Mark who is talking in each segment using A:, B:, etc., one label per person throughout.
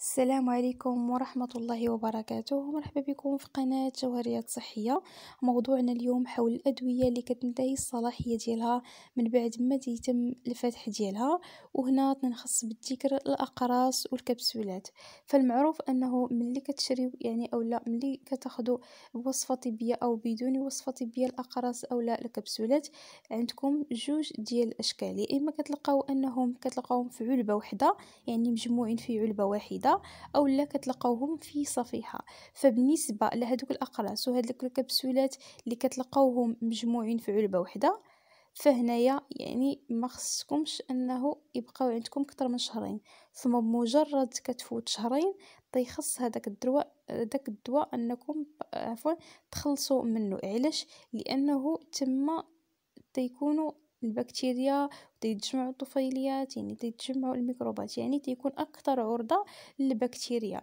A: السلام عليكم ورحمة الله وبركاته مرحبا بكم في قناة جوهريات صحية موضوعنا اليوم حول الأدوية اللي كتنتهي الصلاحية ديالها من بعد ما تيتم الفتح ديالها وهنا تنخص بالذكر الأقراص والكبسولات فالمعروف أنه ملي كتشريو يعني أو لا ملي كتاخدو بوصفة طبية أو بدون وصفة طبية الأقراص أو لا الكبسولات عندكم جوج ديال الأشكال يا إما كتلقاو أنهم كتلقاوهم في علبة وحدة يعني مجموعين في علبة واحدة الماده او لا كتلقاوهم في صفيحه فبالنسبه لهذوك الاقراص وهاد الكبسولات اللي كتلقاوهم مجموعين في علبه وحده فهنايا يعني ما خصكمش انه يبقاو عندكم اكثر من شهرين ثم بمجرد كتفوت شهرين تيخص هذاك الدواء داك الدواء انكم عفوا تخلصوا منه علاش لانه تما تيكونوا البكتيريا تيتجمعوا الطفيليات يعني تيتجمعوا الميكروبات يعني تيكون اكثر عرضه للبكتيريا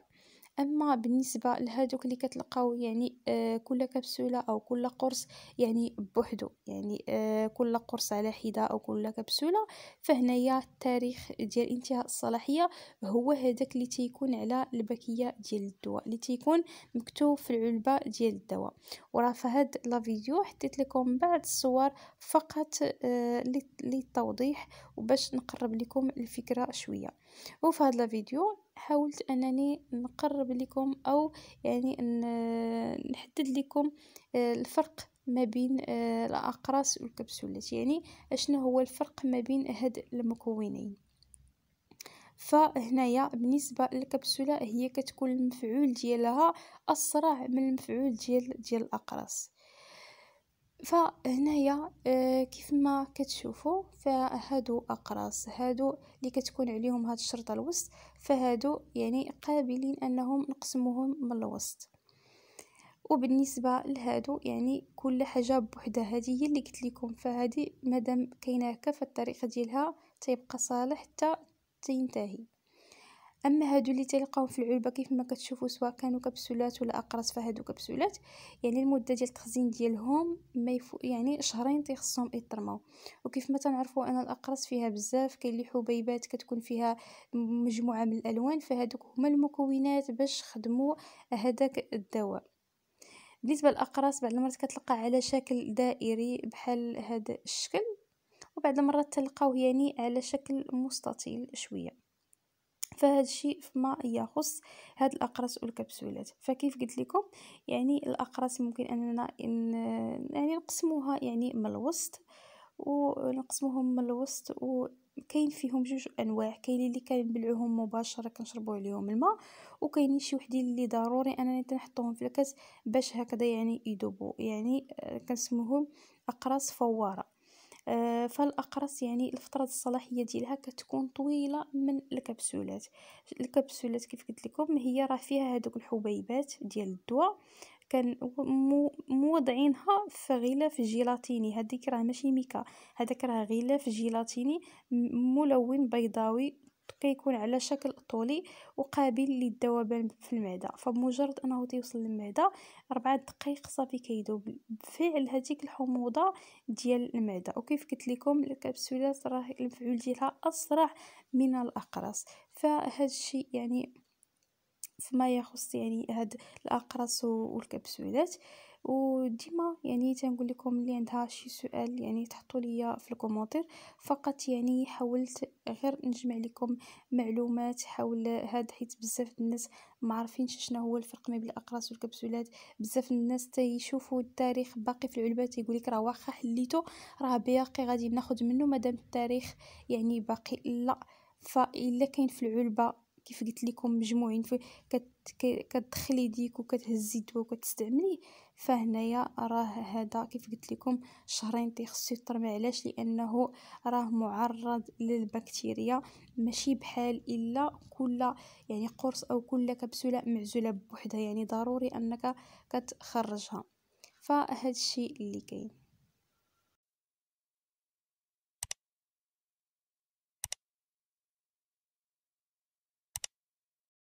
A: أما بالنسبة لهادوك اللي كتلقاو يعني آه كل كبسولة أو كل قرص يعني بوحدو يعني آه كل قرص على حدة أو كل كبسولة فهنايا التاريخ ديال انتهاء الصلاحية هو هذاك اللي تيكون على البكية ديال الدواء اللي تيكون مكتوب في العلبة ديال الدواء وراه فهاد لا فيديو حطيت لكم بعض الصور فقط آه للتوضيح وباش نقرب لكم الفكرة شوية وفي هاد لا فيديو حاولت انني نقرب لكم او يعني نحدد لكم آه، الفرق ما بين آه، الاقراص والكبسولات يعني اشنو هو الفرق ما بين هاد المكونين فهنايا بالنسبه للكبسوله هي كتكون المفعول ديالها اسرع من المفعول ديال ديال الاقراص فهنايا آه، كيف ما كتشوفوا فهادو اقراص هادو اللي كتكون عليهم هاد الشرطه الوسط فهادو يعني قابلين انهم نقسموهم من الوسط وبالنسبه لهادو يعني كل حاجه بوحدها هذه هي اللي قلت لكم فهذه مادام كاينه هكا فالطريقه ديالها تيبقى صالح حتى تنتهي اما هادو اللي تلقاو في العلبه كيف ما كتشوفوا سواء كانوا كبسولات ولا اقراص فهادو كبسولات يعني المده ديال التخزين ديالهم ما يعني شهرين تيخصهم يطرموا وكيف ما تنعرفوا ان الاقراص فيها بزاف كاين اللي حبيبات كتكون فيها مجموعه من الالوان فهادوك هما المكونات باش خدموا هذاك الدواء بالنسبه للاقراص بعض المرات كتلقى على شكل دائري بحال هذا الشكل وبعض المرات تلقاوه يعني على شكل مستطيل شويه فهذا الشيء فيما يخص هاد الاقراص والكبسولات فكيف قلت لكم يعني الاقراص ممكن اننا إن يعني نقسموها يعني من الوسط ونقسموهم من الوسط و كاين فيهم جوج انواع كاين اللي كنبلعوهم مباشره كنشربوا عليهم الماء وكاينين شي وحدين اللي ضروري انني تنحطوهم في الكاس باش هكذا يعني يذوبوا يعني آه، كنسموهم اقراص فواره آه فالاقرص يعني الفتره الصلاحيه ديالها كتكون طويله من الكبسولات الكبسولات كيف قلت لكم هي راه فيها هذوك الحبيبات ديال الدواء كان موضعينها في غلاف جيلاتيني هذيك راه ماشي ميكا هذاك راه غلاف جيلاتيني ملون بيضاوي كيكون على شكل طولي وقابل للذوبان في المعده فبمجرد انه تيوصل للمعده أربعة دقائق صافي كيذوب بفعل هذيك الحموضه ديال المعده وكيف قلت لكم الكبسولات راه المفعول ديالها اسرع من الاقراص فهذا الشيء يعني فيما يخص يعني هاد الاقراص والكبسولات وديما يعني تنقول لكم اللي عندها شي سؤال يعني تحطوا ليا في الكومونتير فقط يعني حاولت غير نجمع لكم معلومات حول هاد حيت بزاف الناس ما عارفينش شنو هو الفرق ما بين الاقراص والكبسولات بزاف الناس تيشوفوا التاريخ باقي في العلبه تيقول لك راه واخا حليته راه باقي غادي ناخذ منه مادام التاريخ يعني باقي لا فإلا كاين في العلبه كيف قلت لكم مجموعين كتدخلي يديك وكتهزي الدواء وكتستعمليه فهنايا راه هذا كيف قلت لكم شهرين تيخصو يترمى علاش لانه راه معرض للبكتيريا ماشي بحال الا كل يعني قرص او كل كبسوله معزوله بوحدها يعني ضروري انك كتخرجها فهذا الشيء اللي كاين